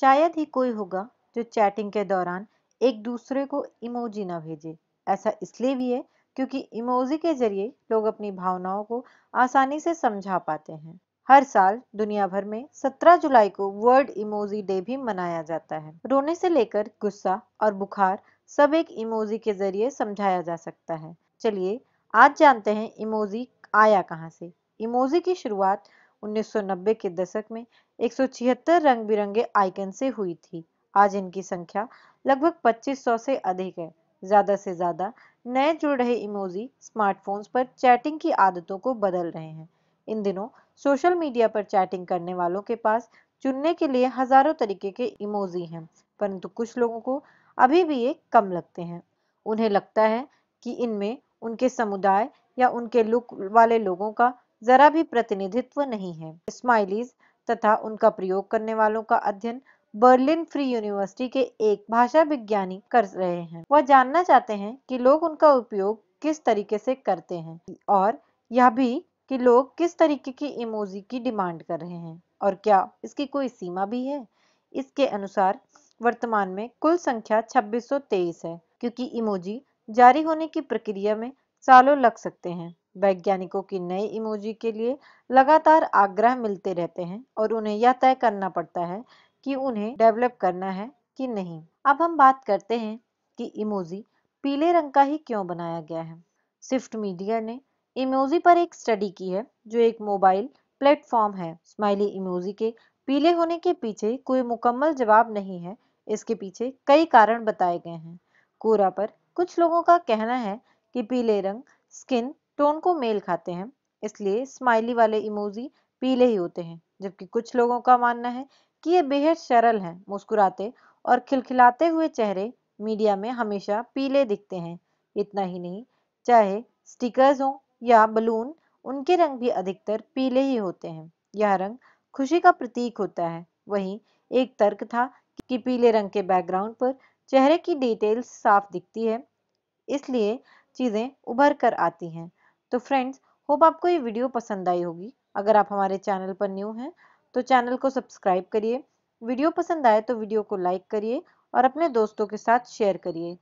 शायद ही कोई होगा जो चैटिंग के दौरान एक दूसरे को इमोजी ना भेजे ऐसा इसलिए भी है क्योंकि इमोजी के जरिए लोग अपनी भावनाओं को आसानी से समझा पाते हैं हर साल दुनिया भर में 17 जुलाई को वर्ल्ड इमोजी डे भी मनाया जाता है रोने से लेकर गुस्सा और बुखार सब एक इमोजी के जरिए समझाया जा सकता है चलिए आज जानते हैं इमोजी आया कहाँ से इमोजी की शुरुआत 1990 के दशक में 176 रंग बिरंगे आइकन से हुई थी आज इनकी संख्या लगभग 2500 से अधिक है ज्यादा से ज्यादा नए जुड़ रहे इमोजी स्मार्टफोन्स पर चैटिंग की आदतों को बदल रहे हैं इन दिनों सोशल मीडिया पर चैटिंग करने वालों के पास चुनने के लिए हजारों तरीके के इमोजी हैं परंतु कुछ लोगों को अभी भी ये कम लगते हैं उन्हें लगता है कि इनमें उनके समुदाय या उनके लुक वाले लोगों का जरा भी प्रतिनिधित्व नहीं है स्माइलीज तथा उनका प्रयोग करने वालों का अध्ययन बर्लिन फ्री यूनिवर्सिटी के एक भाषा विज्ञानी कर रहे हैं वह जानना चाहते हैं कि लोग उनका उपयोग किस तरीके से करते हैं और यह भी कि लोग किस तरीके की इमोजी की डिमांड कर रहे हैं और क्या इसकी कोई सीमा भी है इसके अनुसार वर्तमान में कुल संख्या 2623 है क्योंकि इमोजी जारी होने की प्रक्रिया में सालों लग सकते हैं वैज्ञानिकों की नए इमोजी के लिए लगातार आग्रह मिलते रहते हैं और उन्हें यह तय करना पड़ता है कि उन्हें डेवलप करना है कि नहीं अब हम बात करते हैं कि इमोजी पीले रंग का ही क्यों बनाया गया है स्विफ्ट मीडिया ने इमोजी पर एक स्टडी की है जो एक मोबाइल प्लेटफॉर्म है स्माइली इमोजी के पीले होने के पीछे कोई मुकम्मल जवाब नहीं है इसके पीछे कई कारण बताए गए हैं कोरा पर कुछ लोगों का कहना है कि पीले रंग स्किन टोन तो को मेल खाते हैं इसलिए स्माइली वाले इमोजी पीले ही होते हैं जबकि कुछ लोगों का मानना है कि ये बेहद सरल हैं मुस्कुराते और खिलखिलाते हुए चेहरे मीडिया में हमेशा पीले दिखते हैं इतना ही नहीं चाहे स्टिकर्स हों या बलून उनके रंग भी अधिकतर पीले ही होते हैं यह रंग खुशी का प्रतीक होता है वहीं एक तर्क था कि पीले रंग के बैकग्राउंड पर चेहरे की डिटेल्स साफ दिखती है इसलिए चीज़ें उभर कर आती हैं तो फ्रेंड्स होप आपको ये वीडियो पसंद आई होगी अगर आप हमारे चैनल पर न्यू हैं तो चैनल को सब्सक्राइब करिए वीडियो पसंद आए तो वीडियो को लाइक करिए और अपने दोस्तों के साथ शेयर करिए